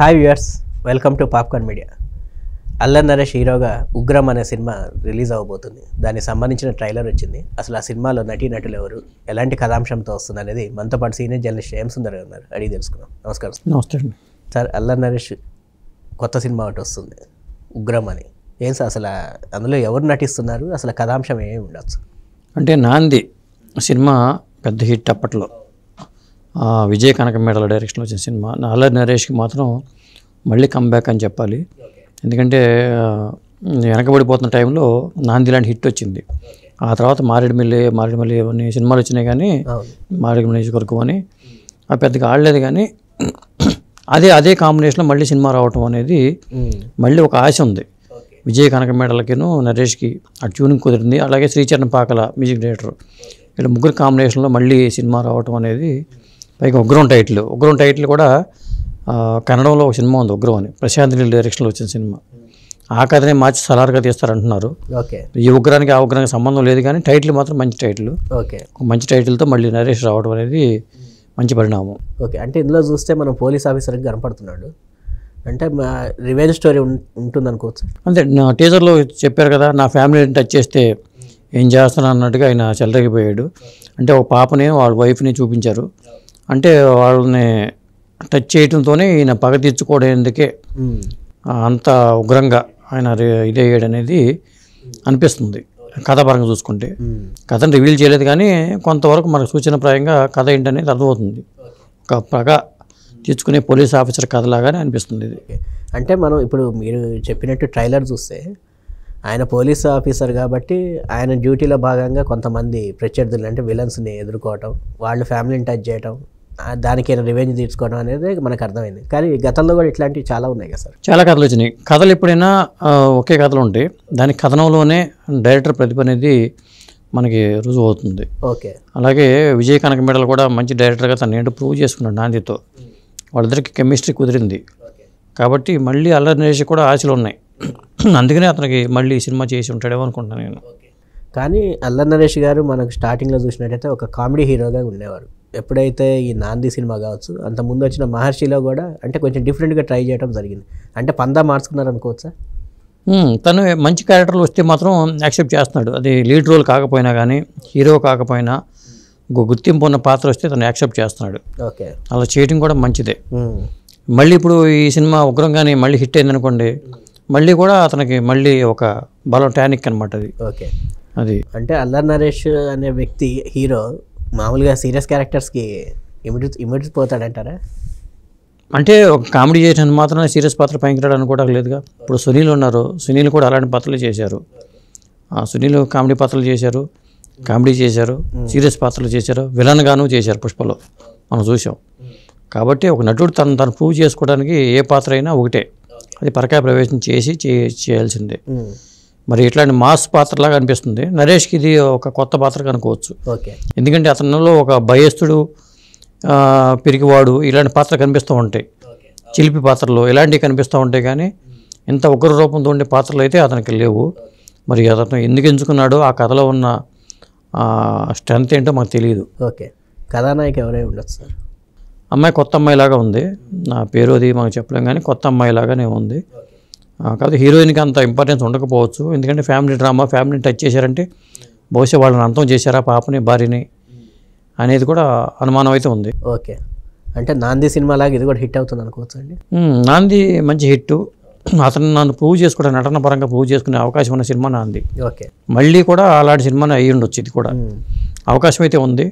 hi viewers welcome to popcorn media Allan Naresh హీరోగా ఉగ్రం అనే cinema release అవ్వబోతుంది దానికి సంబంధించిన ట్రైలర్ వచ్చింది అసలు ఆ సినిమాలో నటీనటులు ఎవరు ఎలాంటి కథాంశంతో వస్తుంది అనేది మనతో పాటు సీనియర్ జర్నలిస్ట్ ఏం సుందర్ ఉన్నారు అడిగి తెలుసుకున్నాం నమస్కారం నమస్తే సార్ అల్లన్ నరేష్ కొత్త సినిమా ఒకటి వస్తుంది ఉగ్రం అని ఏం సార్ అసలు అందులో ఎవరు నటిస్తున్నారు అసలు కథాంశం ఏమి ఉండొచ్చు అంటే నాంది సినిమా పెద్ద హిట్ అప్పట్లో విజయ్ కనక మేడల డైరెక్షన్లో వచ్చిన సినిమా నల్ల నరేష్కి మాత్రం మళ్ళీ కమ్బ్యాక్ అని చెప్పాలి ఎందుకంటే వెనకబడిపోతున్న టైంలో నాంది లాంటి హిట్ వచ్చింది ఆ తర్వాత మారేడుమిల్లి మారేడుమిల్లి ఇవన్నీ సినిమాలు వచ్చినాయి కానీ మారేడుమిల్లి నియోజకవర్గం అని అవి పెద్దగా ఆడలేదు కానీ అదే అదే కాంబినేషన్లో మళ్ళీ సినిమా రావటం అనేది మళ్ళీ ఒక ఆశ ఉంది విజయ్ కనక మేడలకిను నరేష్కి ఆ ట్యూనింగ్ కుదిరింది అలాగే శ్రీచరణ్ పాకల మ్యూజిక్ డైరెక్టర్ ఇలా ముగ్గురు కాంబినేషన్లో మళ్ళీ సినిమా రావటం అనేది పైగా ఉగ్రం టైటిల్ ఉగ్రం టైటిల్ కూడా కన్నడంలో ఒక సినిమా ఉంది ఉగ్రం అని ప్రశాంత్ నీల్ డైరెక్షన్లో వచ్చిన సినిమా ఆ కథనే మార్చి సలార్గా తీస్తారంటున్నారు ఈ ఉగ్రానికి ఆ ఉగ్రానికి సంబంధం లేదు కానీ టైటిల్ మాత్రం మంచి టైటిల్ మంచి టైటిల్తో మళ్ళీ నరేష్ రావడం అనేది మంచి పరిణామం ఓకే అంటే ఇందులో చూస్తే మనం పోలీస్ ఆఫీసర్కి కనపడుతున్నాడు అంటే రివెంజ్ స్టోరీ ఉంటుంది అనుకోవచ్చు అంతే నా టీజర్లో చెప్పారు కదా నా ఫ్యామిలీని టచ్ చేస్తే ఏం చేస్తాను అన్నట్టుగా ఆయన చెల్లరగిపోయాడు అంటే ఒక పాపని వాళ్ళ వైఫ్ని చూపించారు అంటే వాళ్ళని టచ్ చేయడంతోనే ఈయన పగ ఎందుకే అంత ఉగ్రంగా ఆయన ఇదయ్యాడు అనేది అనిపిస్తుంది కథాపరంగా చూసుకుంటే కథను రివీల్ చేయలేదు కానీ కొంతవరకు మనకు సూచనప్రాయంగా కథ ఏంటనేది అర్థమవుతుంది ఒక పగ తీర్చుకునే పోలీస్ ఆఫీసర్ కథలాగానే అనిపిస్తుంది ఇది అంటే మనం ఇప్పుడు మీరు చెప్పినట్టు ట్రైలర్ చూస్తే ఆయన పోలీస్ ఆఫీసర్ కాబట్టి ఆయన డ్యూటీలో భాగంగా కొంతమంది ప్రత్యర్థులు అంటే విలన్స్ని ఎదుర్కోవటం వాళ్ళ ఫ్యామిలీని టచ్ చేయటం దానికైనా రివెంజ్ తీర్చుకోవడం అనేది మనకు అర్థమైంది కానీ గతంలో కూడా ఇట్లాంటివి చాలా ఉన్నాయి కదా సార్ చాలా కథలు వచ్చినాయి కథలు ఎప్పుడైనా ఒకే కథలు ఉంటాయి దాని కథనంలోనే డైరెక్టర్ ప్రతిభ అనేది మనకి రుజువు అవుతుంది ఓకే అలాగే విజయ్ మెడల్ కూడా మంచి డైరెక్టర్గా తను ఏంటో ప్రూవ్ చేసుకున్నాడు నాందితో వాళ్ళిద్దరికి కెమిస్ట్రీ కుదిరింది కాబట్టి మళ్ళీ అల్లరి నరేష్ కూడా ఆశలు ఉన్నాయి అందుకనే అతనికి మళ్ళీ సినిమా చేసి ఉంటాడేమో అనుకుంటున్నాను నేను కానీ అల్లరి నరేష్ గారు మనకు స్టార్టింగ్లో చూసినట్టయితే ఒక కామెడీ హీరోగా ఉండేవారు ఎప్పుడైతే ఈ నాంది సినిమా కావచ్చు అంత ముందు వచ్చిన మహర్షిలో కూడా అంటే కొంచెం డిఫరెంట్గా ట్రై చేయడం జరిగింది అంటే పందా మార్చుకున్నారు అనుకోవచ్చా తను మంచి క్యారెక్టర్లు వస్తే మాత్రం యాక్సెప్ట్ చేస్తున్నాడు అది లీడ్ రోల్ కాకపోయినా కానీ హీరో కాకపోయినా గుర్తింపు ఉన్న పాత్ర వస్తే తను యాక్సెప్ట్ చేస్తున్నాడు ఓకే అలా చేయడం కూడా మంచిదే మళ్ళీ ఇప్పుడు ఈ సినిమా కానీ మళ్ళీ హిట్ అయిందనుకోండి మళ్ళీ కూడా అతనికి మళ్ళీ ఒక బలం టానిక్ అనమాట అది ఓకే అది అంటే అల్లర్ నరేష్ అనే వ్యక్తి హీరో మామూలుగా సీరియస్ క్యారెక్టర్స్కి ఇమిడి ఇమిడి పోతాడంటారా అంటే ఒక కామెడీ చేసినందుకు మాత్రమే సీరియస్ పాత్ర పైకిరాడు అనుకోవడం లేదుగా ఇప్పుడు సునీల్ ఉన్నారు సునీల్ కూడా అలాంటి పాత్రలు చేశారు సునీల్ కామెడీ పాత్రలు చేశారు కామెడీ చేశారు సీరియస్ పాత్రలు చేశారు విలన్గాను చేశారు పుష్పలో మనం చూసాం కాబట్టి ఒక నటుడు తను తను ప్రూవ్ చేసుకోవడానికి ఏ పాత్ర అయినా ఒకటే అది పరకాయ ప్రవేశం చేసి చేయాల్సిందే మరి ఇట్లాంటి మాస్ పాత్రలాగా అనిపిస్తుంది నరేష్కి ఇది ఒక కొత్త పాత్ర కనుకోవచ్చు ఓకే ఎందుకంటే అతనిలో ఒక భయస్థుడు పిరికివాడు ఇలాంటి పాత్ర కనిపిస్తూ ఉంటాయి చిలిపి పాత్రలు ఇలాంటివి కనిపిస్తూ ఉంటాయి కానీ ఇంత ఉగ్ర రూపంతో ఉండే పాత్రలు అయితే అతనికి లేవు మరి అతను ఎందుకు ఎంచుకున్నాడో ఆ కథలో ఉన్న స్ట్రెంత్ ఏంటో మాకు తెలియదు ఓకే కథానాయకు ఎవరై ఉండొచ్చు సార్ అమ్మాయి కొత్త అమ్మాయిలాగా ఉంది నా పేరు అది మాకు చెప్పలేం కానీ కొత్త అమ్మాయిలాగానే ఉంది కాదు హీరోయిన్కి అంత ఇంపార్టెన్స్ ఉండకపోవచ్చు ఎందుకంటే ఫ్యామిలీ డ్రామా ఫ్యామిలీని టచ్ చేశారంటే బహుశా వాళ్ళని అంతం చేశారా పాపని భార్యని అనేది కూడా అనుమానం అయితే ఉంది ఓకే అంటే నాంది సినిమా లాగా ఇది కూడా హిట్ అవుతుంది అనుకోవచ్చు అండి నాంది మంచి హిట్ అతను నన్ను ప్రూవ్ చేసుకుంటా నటన పరంగా ప్రూవ్ చేసుకునే అవకాశం ఉన్న సినిమా నాంది ఓకే మళ్ళీ కూడా అలాంటి సినిమానే అయ్యి ఉండొచ్చు ఇది కూడా అవకాశం అయితే ఉంది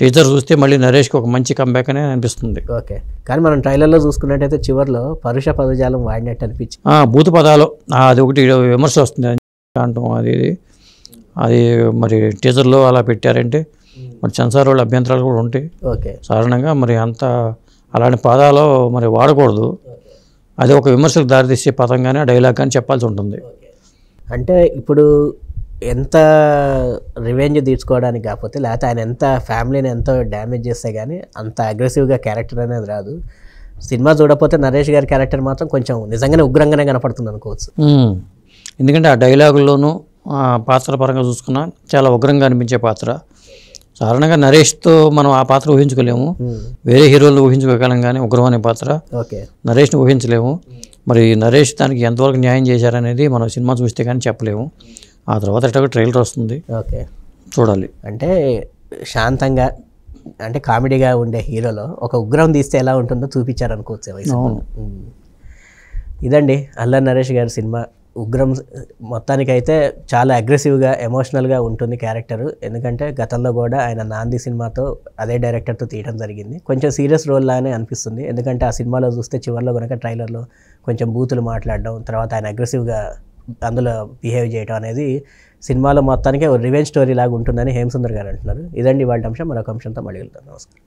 టీజర్ చూస్తే మళ్ళీ నరేష్కి ఒక మంచి కంబ్యాక్ అనే అనిపిస్తుంది ఓకే కానీ మనం ట్రైలర్లో చూసుకున్నట్టయితే చివరిలో పరుష పదజాలం వాడినట్టు అనిపించి భూత పదాలు అది ఒకటి విమర్శ వస్తుంది అంటాం అది ఇది అది మరి టీజర్లో అలా పెట్టారంటే మరి సెన్సార్ వాళ్ళ అభ్యంతరాలు కూడా ఉంటాయి ఓకే సాధారణంగా మరి అంత అలాంటి పదాలు మరి వాడకూడదు అది ఒక విమర్శకు దారితీసే పదంగానే డైలాగ్ కానీ చెప్పాల్సి ఉంటుంది అంటే ఇప్పుడు ఎంత రివెంజ్ తీర్చుకోవడానికి కాకపోతే లేకపోతే ఆయన ఎంత ఫ్యామిలీని ఎంతో డ్యామేజ్ చేస్తే కానీ అంత అగ్రెసివ్గా క్యారెక్టర్ అనేది రాదు సినిమా చూడకపోతే నరేష్ గారి క్యారెక్టర్ మాత్రం కొంచెం నిజంగానే ఉగ్రంగానే కనపడుతుంది అనుకోవచ్చు ఎందుకంటే ఆ డైలాగుల్లోనూ పాత్ర పరంగా చూసుకున్నా చాలా ఉగ్రంగా అనిపించే పాత్ర సాధారణంగా నరేష్తో మనం ఆ పాత్ర ఊహించుకోలేము వేరే హీరోలు ఊహించుకోగలం కానీ ఉగ్రం అనే పాత్ర ఓకే నరేష్ని ఊహించలేము మరి నరేష్ దానికి ఎంతవరకు న్యాయం చేశారనేది మనం సినిమా చూస్తే కానీ చెప్పలేము ఆ తర్వాత ఎట్లాగో ట్రైలర్ వస్తుంది ఓకే చూడాలి అంటే శాంతంగా అంటే కామెడీగా ఉండే హీరోలో ఒక ఉగ్రం తీస్తే ఎలా ఉంటుందో చూపించారు అనుకోవచ్చు ఇదండి అల్లా నరేష్ గారి సినిమా ఉగ్రం మొత్తానికైతే చాలా అగ్రెసివ్గా ఎమోషనల్గా ఉంటుంది క్యారెక్టరు ఎందుకంటే గతంలో కూడా ఆయన నాంది సినిమాతో అదే డైరెక్టర్తో తీయడం జరిగింది కొంచెం సీరియస్ రోల్ లానే అనిపిస్తుంది ఎందుకంటే ఆ సినిమాలో చూస్తే చివరిలో కనుక ట్రైలర్లో కొంచెం బూతులు మాట్లాడడం తర్వాత ఆయన అగ్రెసివ్గా అందులో బిహేవ్ చేయడం అనేది సినిమాలో మొత్తానికి రివెంజ్ స్టోరీ లాగా ఉంటుందని హేమసుందర్ గారు అంటున్నారు ఇదండి వాళ్ళ అంశం మరొక అంశంతో మళ్ళీ వెళ్తాను నమస్కారం